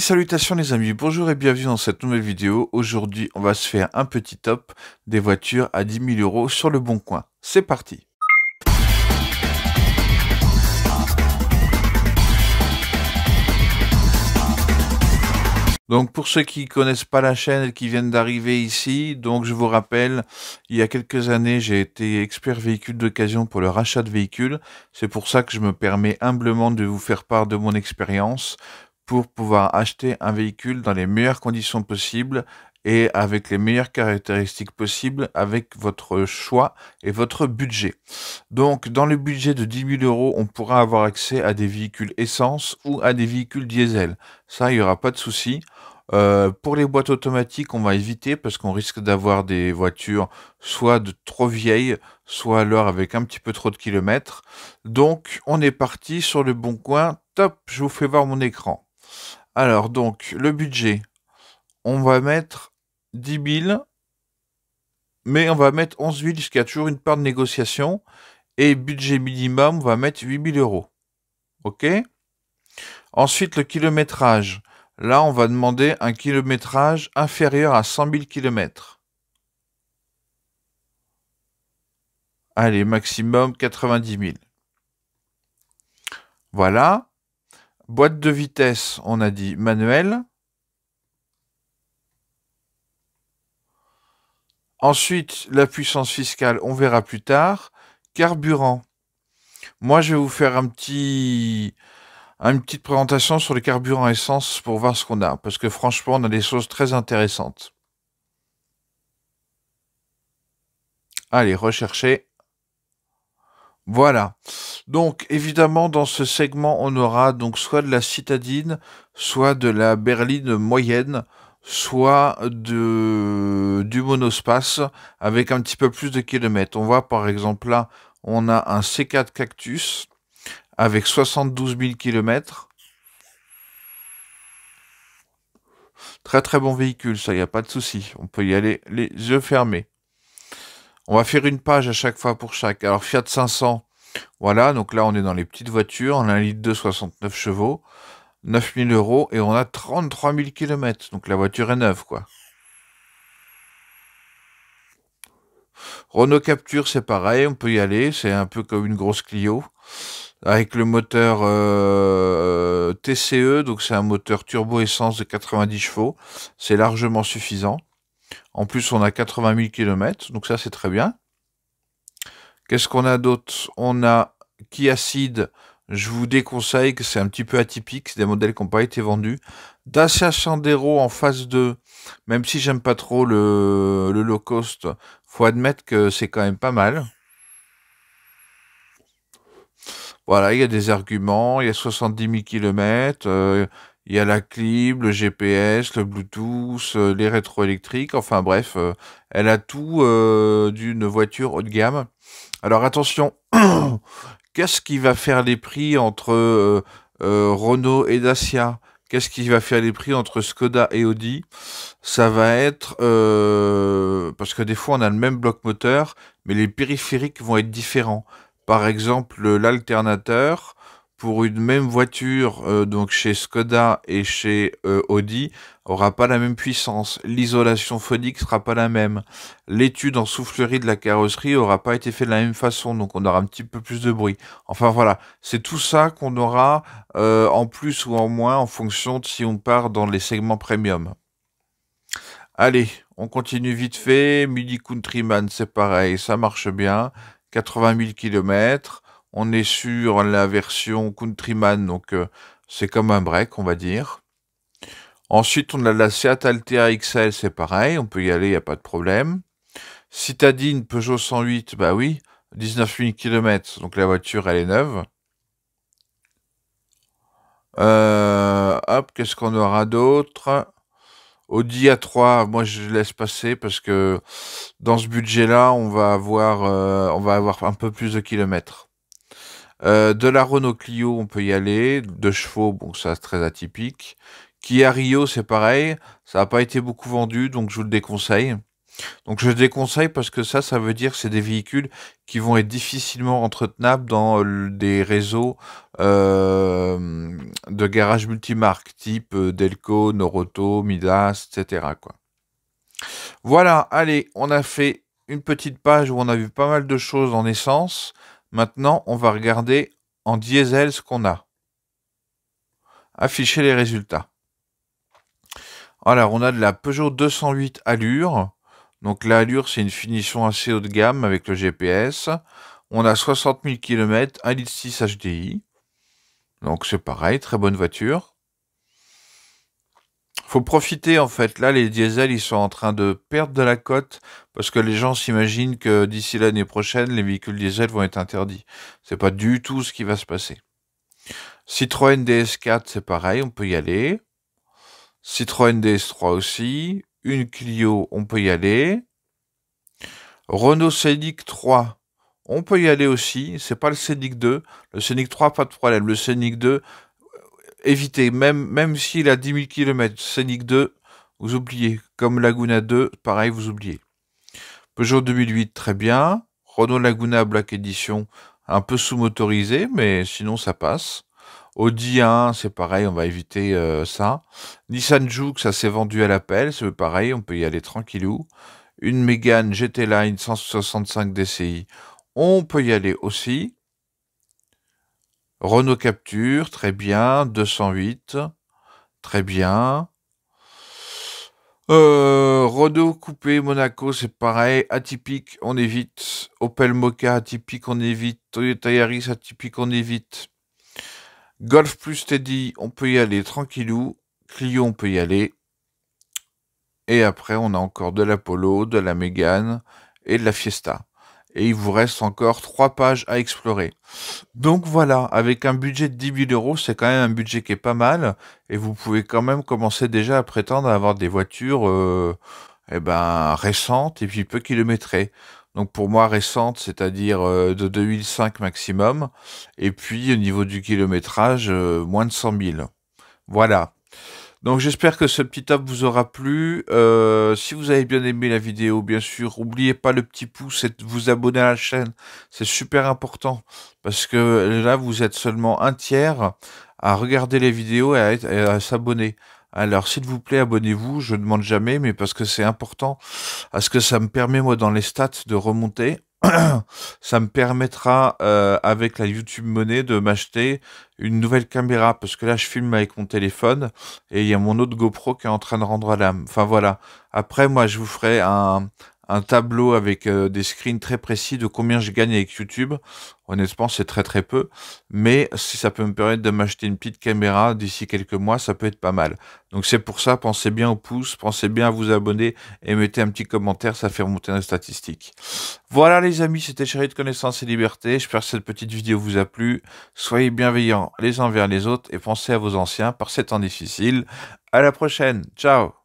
salutations les amis, bonjour et bienvenue dans cette nouvelle vidéo. Aujourd'hui, on va se faire un petit top des voitures à 10 000 euros sur le bon coin. C'est parti Donc pour ceux qui connaissent pas la chaîne et qui viennent d'arriver ici, donc je vous rappelle, il y a quelques années, j'ai été expert véhicule d'occasion pour le rachat de véhicules. C'est pour ça que je me permets humblement de vous faire part de mon expérience pour pouvoir acheter un véhicule dans les meilleures conditions possibles et avec les meilleures caractéristiques possibles avec votre choix et votre budget. Donc dans le budget de 10 000 euros, on pourra avoir accès à des véhicules essence ou à des véhicules diesel. Ça, il n'y aura pas de souci. Euh, pour les boîtes automatiques, on va éviter parce qu'on risque d'avoir des voitures soit de trop vieilles, soit alors avec un petit peu trop de kilomètres. Donc on est parti sur le bon coin. Top, je vous fais voir mon écran. Alors, donc, le budget. On va mettre 10 000, mais on va mettre 11 000, puisqu'il y a toujours une part de négociation. Et budget minimum, on va mettre 8 000 euros. OK Ensuite, le kilométrage. Là, on va demander un kilométrage inférieur à 100 000 km. Allez, maximum 90 000. Voilà. Boîte de vitesse, on a dit manuel. Ensuite, la puissance fiscale, on verra plus tard. Carburant. Moi, je vais vous faire un petit, une petite présentation sur les carburants essence pour voir ce qu'on a. Parce que franchement, on a des choses très intéressantes. Allez, rechercher. Voilà. Donc évidemment dans ce segment on aura donc soit de la citadine, soit de la berline moyenne, soit de du monospace avec un petit peu plus de kilomètres. On voit par exemple là on a un C4 Cactus avec 72 000 kilomètres. Très très bon véhicule, ça, il n'y a pas de souci. On peut y aller les yeux fermés. On va faire une page à chaque fois pour chaque. Alors Fiat 500, voilà, donc là on est dans les petites voitures, on a un litre de 69 chevaux, 9000 euros et on a 33 000 km. Donc la voiture est neuve, quoi. Renault Capture, c'est pareil, on peut y aller, c'est un peu comme une grosse Clio, avec le moteur euh, TCE, donc c'est un moteur turbo-essence de 90 chevaux, c'est largement suffisant. En plus, on a 80 000 km, donc ça c'est très bien. Qu'est-ce qu'on a d'autre On a Kia je vous déconseille que c'est un petit peu atypique, c'est des modèles qui n'ont pas été vendus. Dacia Sandero en phase 2, même si j'aime pas trop le, low cost, faut admettre que c'est quand même pas mal. Voilà, il y a des arguments, il y a 70 000 km, il y a la clim, le GPS, le Bluetooth, euh, les rétroélectriques, enfin bref, euh, elle a tout euh, d'une voiture haut de gamme. Alors attention, qu'est-ce qui va faire les prix entre Renault et Dacia Qu'est-ce qui va faire les prix entre Skoda et Audi Ça va être parce que des fois on a le même bloc moteur, mais les périphériques vont être différents. Par exemple, l'alternateur, pour une même voiture, euh, donc chez Skoda et chez euh, Audi, aura pas la même puissance. L'isolation phonique sera pas la même. L'étude en soufflerie de la carrosserie aura pas été faite de la même façon, donc on aura un petit peu plus de bruit. Enfin voilà, c'est tout ça qu'on aura euh, en plus ou en moins en fonction de si on part dans les segments premium. Allez, on continue vite fait. Midi Countryman, c'est pareil, ça marche bien. 80 000 km. On est sur la version Countryman, donc euh, c'est comme un break, on va dire. Ensuite, on a la Seat Altea XL, c'est pareil, on peut y aller, il n'y a pas de problème. Citadine Peugeot 108, bah oui, 19 000 km, donc la voiture, elle est neuve. Euh, hop, qu'est-ce qu'on aura d'autre Audi A3, moi je laisse passer parce que dans ce budget-là, on va avoir, euh, on va avoir un peu plus de kilomètres. Euh, de la Renault Clio, on peut y aller. De chevaux, bon, ça c'est très atypique. Kia Rio, c'est pareil. Ça n'a pas été beaucoup vendu, donc je vous le déconseille. Donc je le déconseille parce que ça, ça veut dire que c'est des véhicules qui vont être difficilement entretenables dans des réseaux euh, de garages multimarques, type euh, Delco, Noroto, Midas, etc. Voilà, allez, on a fait une petite page où on a vu pas mal de choses en essence. Maintenant, on va regarder en diesel ce qu'on a. Afficher les résultats. Alors, on a de la Peugeot 208 Allure. Donc, la Allure, c'est une finition assez haut de gamme avec le GPS. On a 60 000 km, 1,6 HDI. Donc, c'est pareil, très bonne voiture faut profiter en fait. Là, les diesels, ils sont en train de perdre de la cote parce que les gens s'imaginent que d'ici l'année prochaine, les véhicules diesel vont être interdits. C'est pas du tout ce qui va se passer. Citroën DS4, c'est pareil, on peut y aller. Citroën DS3 aussi. Une Clio, on peut y aller. Renault Scénic 3, on peut y aller aussi. C'est pas le Scénic 2. Le Scénic 3, pas de problème. Le Scénic 2, évitez, même, même s'il a 10 000 km, Scénic 2, vous oubliez. Comme Laguna 2, pareil, vous oubliez. Peugeot 2008, très bien. Renault Laguna Black Edition, un peu sous-motorisé, mais sinon ça passe. Audi 1, c'est pareil, on va éviter euh, ça. Nissan Juke, ça s'est vendu à l'appel, c'est pareil, on peut y aller tranquillou. Une Mégane GT Line 165 DCI, on peut y aller aussi. Renault Capture, très bien. 208, très bien. Euh, Renault Coupé Monaco, c'est pareil. Atypique, on évite. Opel Mocha, atypique, on évite. Toyota Yaris, atypique, on évite. Golf plus Teddy, on peut y aller tranquillou. Clio, on peut y aller. Et après, on a encore de l'Apollo, de la Mégane et de la Fiesta et il vous reste encore trois pages à explorer. Donc voilà, avec un budget de 10 000 euros, c'est quand même un budget qui est pas mal, et vous pouvez quand même commencer déjà à prétendre à avoir des voitures euh, eh ben, récentes et puis peu kilométrées. Donc pour moi récente, c'est-à-dire euh, de 2005 maximum, et puis au niveau du kilométrage, euh, moins de 100 000. Voilà. Donc j'espère que ce petit top vous aura plu. Euh, si vous avez bien aimé la vidéo, bien sûr, n'oubliez pas le petit pouce et vous abonner à la chaîne. C'est super important parce que là, vous êtes seulement un tiers à regarder les vidéos et à, s'abonner. Alors s'il vous plaît, abonnez-vous. Je ne demande jamais, mais parce que c'est important, parce que ça me permet moi dans les stats de remonter. ça me permettra, euh, avec la YouTube monnaie, de m'acheter une nouvelle caméra. Parce que là, je filme avec mon téléphone et il y a mon autre GoPro qui est en train de rendre l'âme. Enfin voilà. Après, moi, je vous ferai un, un tableau avec euh, des screens très précis de combien je gagne avec YouTube. Honnêtement, c'est très très peu. Mais si ça peut me permettre de m'acheter une petite caméra d'ici quelques mois, ça peut être pas mal. Donc c'est pour ça, pensez bien au pouce, pensez bien à vous abonner et mettez un petit commentaire, ça fait remonter nos statistiques. Voilà les amis, c'était Chéri de Connaissance et Liberté. J'espère que cette petite vidéo vous a plu. Soyez bienveillants les uns vers les autres et pensez à vos anciens par ces temps difficiles. À la prochaine, ciao